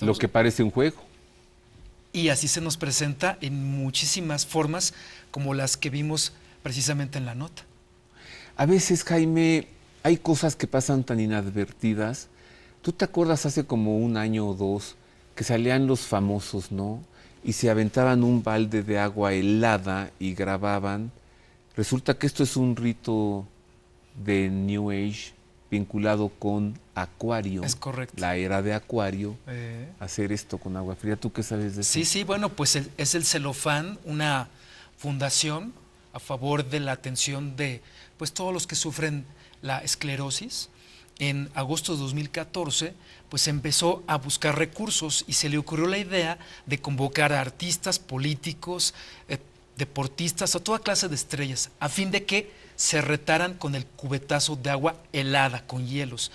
lo que parece un juego. Y así se nos presenta en muchísimas formas, como las que vimos precisamente en la nota. A veces, Jaime, hay cosas que pasan tan inadvertidas. ¿Tú te acuerdas hace como un año o dos que salían los famosos, ¿no? Y se aventaban un balde de agua helada y grababan. Resulta que esto es un rito de New Age, vinculado con Acuario. Es correcto. La era de Acuario, eh. hacer esto con agua fría. ¿Tú qué sabes de eso? Sí, sí, bueno, pues es el Celofán, una fundación a favor de la atención de pues todos los que sufren la esclerosis. En agosto de 2014, pues empezó a buscar recursos y se le ocurrió la idea de convocar a artistas, políticos, eh, deportistas o toda clase de estrellas, a fin de que se retaran con el cubetazo de agua helada, con hielos.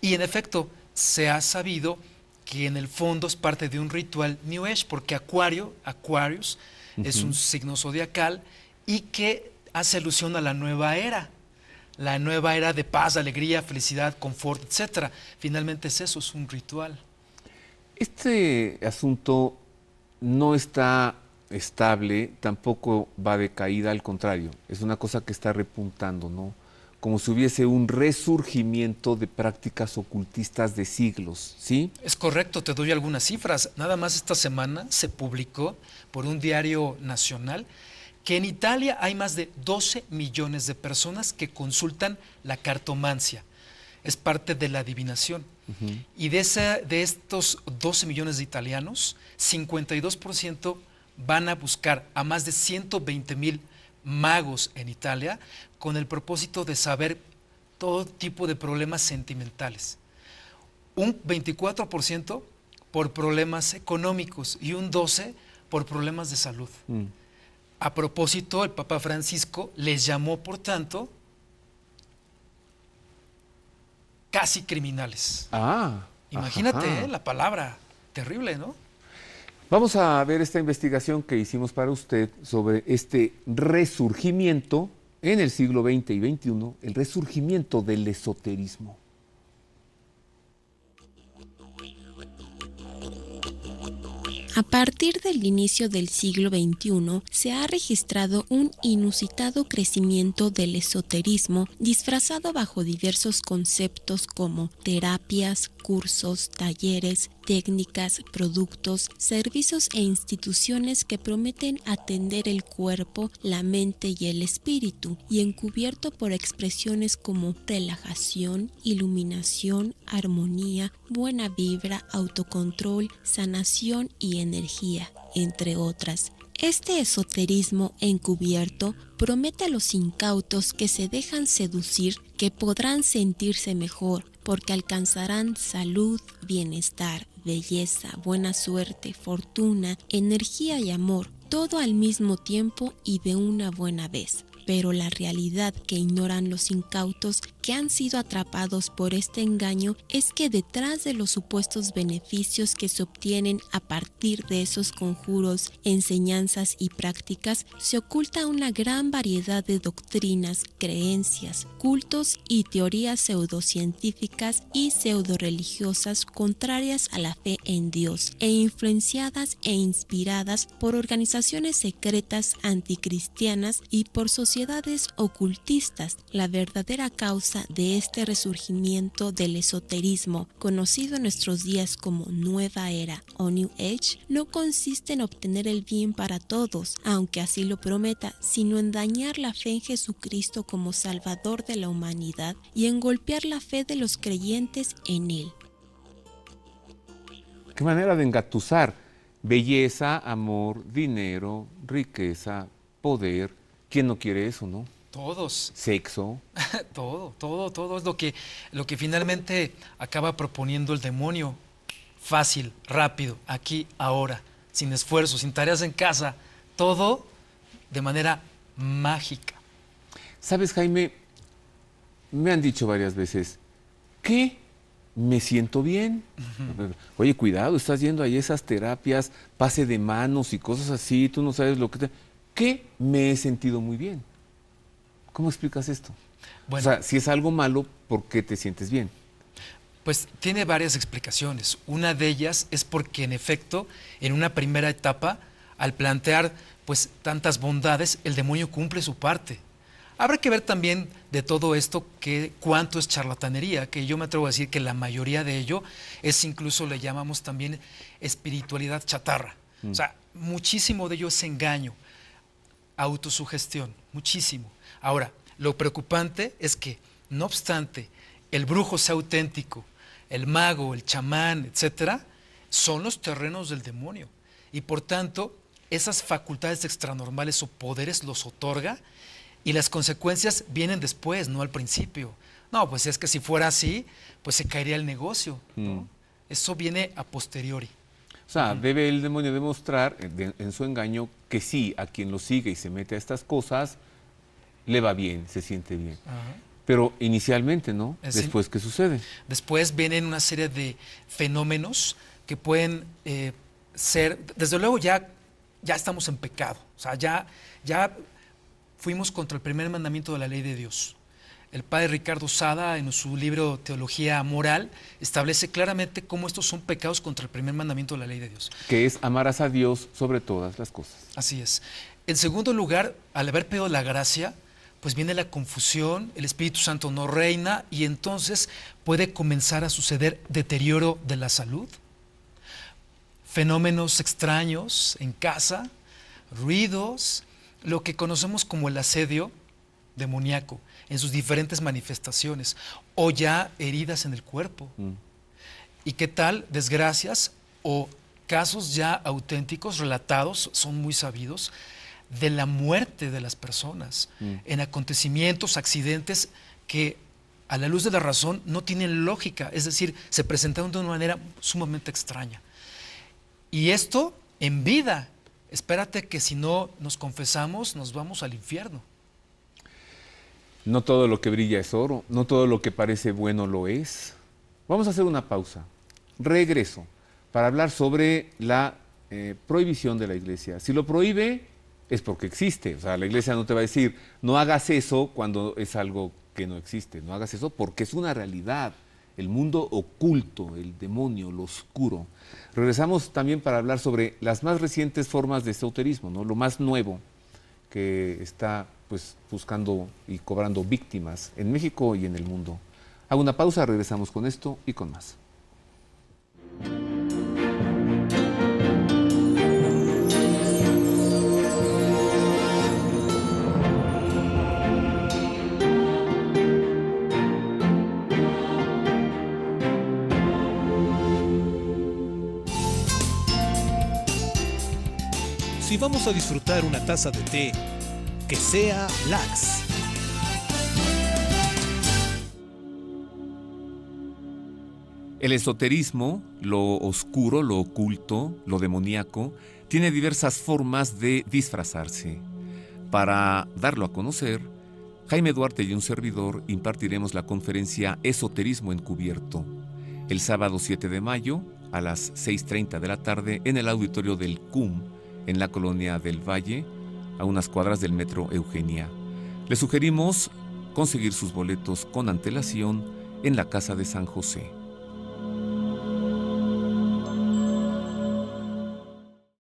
Y en efecto, se ha sabido que en el fondo es parte de un ritual New Age, porque Acuario, Aquarius, es un signo zodiacal y que hace alusión a la nueva era, la nueva era de paz, alegría, felicidad, confort, etc. Finalmente es eso, es un ritual. Este asunto no está estable, tampoco va de caída, al contrario, es una cosa que está repuntando, ¿no? Como si hubiese un resurgimiento de prácticas ocultistas de siglos, ¿sí? Es correcto, te doy algunas cifras. Nada más esta semana se publicó por un diario nacional que en Italia hay más de 12 millones de personas que consultan la cartomancia. Es parte de la adivinación. Y de, esa, de estos 12 millones de italianos, 52% van a buscar a más de 120 mil magos en Italia con el propósito de saber todo tipo de problemas sentimentales. Un 24% por problemas económicos y un 12% por problemas de salud. Mm. A propósito, el Papa Francisco les llamó, por tanto, casi criminales. Ah. Imagínate ¿eh? la palabra, terrible, ¿no? Vamos a ver esta investigación que hicimos para usted sobre este resurgimiento en el siglo XX y XXI, el resurgimiento del esoterismo. A partir del inicio del siglo XXI se ha registrado un inusitado crecimiento del esoterismo disfrazado bajo diversos conceptos como terapias, cursos, talleres, técnicas, productos, servicios e instituciones que prometen atender el cuerpo, la mente y el espíritu, y encubierto por expresiones como relajación, iluminación, armonía, buena vibra, autocontrol, sanación y energía, entre otras. Este esoterismo encubierto promete a los incautos que se dejan seducir que podrán sentirse mejor porque alcanzarán salud, bienestar, belleza, buena suerte, fortuna, energía y amor, todo al mismo tiempo y de una buena vez. Pero la realidad que ignoran los incautos que han sido atrapados por este engaño es que detrás de los supuestos beneficios que se obtienen a partir de esos conjuros, enseñanzas y prácticas, se oculta una gran variedad de doctrinas, creencias, cultos y teorías pseudocientíficas y pseudo-religiosas contrarias a la fe en Dios e influenciadas e inspiradas por organizaciones secretas anticristianas y por sociedades ocultistas. La verdadera causa de este resurgimiento del esoterismo, conocido en nuestros días como Nueva Era o New Age, no consiste en obtener el bien para todos, aunque así lo prometa, sino en dañar la fe en Jesucristo como Salvador de la humanidad y en golpear la fe de los creyentes en Él. Qué manera de engatusar belleza, amor, dinero, riqueza, poder. ¿Quién no quiere eso, no? Todos. Sexo. todo, todo, todo es lo que, lo que finalmente acaba proponiendo el demonio. Fácil, rápido, aquí, ahora, sin esfuerzo, sin tareas en casa. Todo de manera mágica. Sabes, Jaime, me han dicho varias veces, que Me siento bien. Oye, cuidado, estás yendo ahí esas terapias, pase de manos y cosas así, tú no sabes lo que te... ¿Qué? Me he sentido muy bien. ¿Cómo explicas esto? o sea, si es algo malo, ¿por qué te sientes bien? Pues tiene varias explicaciones. Una de ellas es porque en efecto, en una primera etapa, al plantear pues tantas bondades, el demonio cumple su parte. Habrá que ver también de todo esto que cuánto es charlatanería, que yo me atrevo a decir que la mayoría de ello es incluso le llamamos también espiritualidad chatarra. O mm. sea, muchísimo de ello es engaño, autosugestión, muchísimo. Ahora, lo preocupante es que, no obstante, el brujo sea auténtico, el mago, el chamán, etcétera, son los terrenos del demonio. Y por tanto, esas facultades extranormales o poderes los otorga y las consecuencias vienen después, no al principio. No, pues es que si fuera así, pues se caería el negocio. Mm. Eso viene a posteriori. O sea, debe el demonio demostrar eh, en su engaño que sí, a quien lo sigue y se mete a estas cosas, le va bien, se siente bien. Pero inicialmente, ¿no? Después, ¿qué sucede? Después vienen una serie de fenómenos que pueden eh, ser, desde luego ya, ya estamos en pecado, o sea, ya, ya fuimos contra el primer mandamiento de la ley de Dios. El padre Ricardo Sada, en su libro Teología Moral, establece claramente cómo estos son pecados contra el primer mandamiento de la ley de Dios. Que es amarás a Dios sobre todas las cosas. Así es. En segundo lugar, al haber pedido la gracia, pues viene la confusión, el Espíritu Santo no reina y entonces puede comenzar a suceder deterioro de la salud, fenómenos extraños en casa, ruidos, lo que conocemos como el asedio demoníaco en sus diferentes manifestaciones o ya heridas en el cuerpo. Mm. ¿Y qué tal desgracias o casos ya auténticos, relatados, son muy sabidos? de la muerte de las personas mm. en acontecimientos, accidentes que a la luz de la razón no tienen lógica, es decir, se presentaron de una manera sumamente extraña. Y esto en vida, espérate que si no nos confesamos nos vamos al infierno. No todo lo que brilla es oro, no todo lo que parece bueno lo es. Vamos a hacer una pausa. Regreso para hablar sobre la eh, prohibición de la iglesia. Si lo prohíbe, es porque existe. O sea, la iglesia no te va a decir, no hagas eso cuando es algo que no existe, no hagas eso porque es una realidad. El mundo oculto, el demonio, lo oscuro. Regresamos también para hablar sobre las más recientes formas de esoterismo, ¿no? lo más nuevo que está pues, buscando y cobrando víctimas en México y en el mundo. Hago una pausa, regresamos con esto y con más. si vamos a disfrutar una taza de té, que sea lax. El esoterismo, lo oscuro, lo oculto, lo demoníaco, tiene diversas formas de disfrazarse. Para darlo a conocer, Jaime Duarte y un servidor impartiremos la conferencia Esoterismo Encubierto, el sábado 7 de mayo a las 6.30 de la tarde en el auditorio del CUM en la colonia del Valle, a unas cuadras del metro Eugenia. Le sugerimos conseguir sus boletos con antelación en la Casa de San José.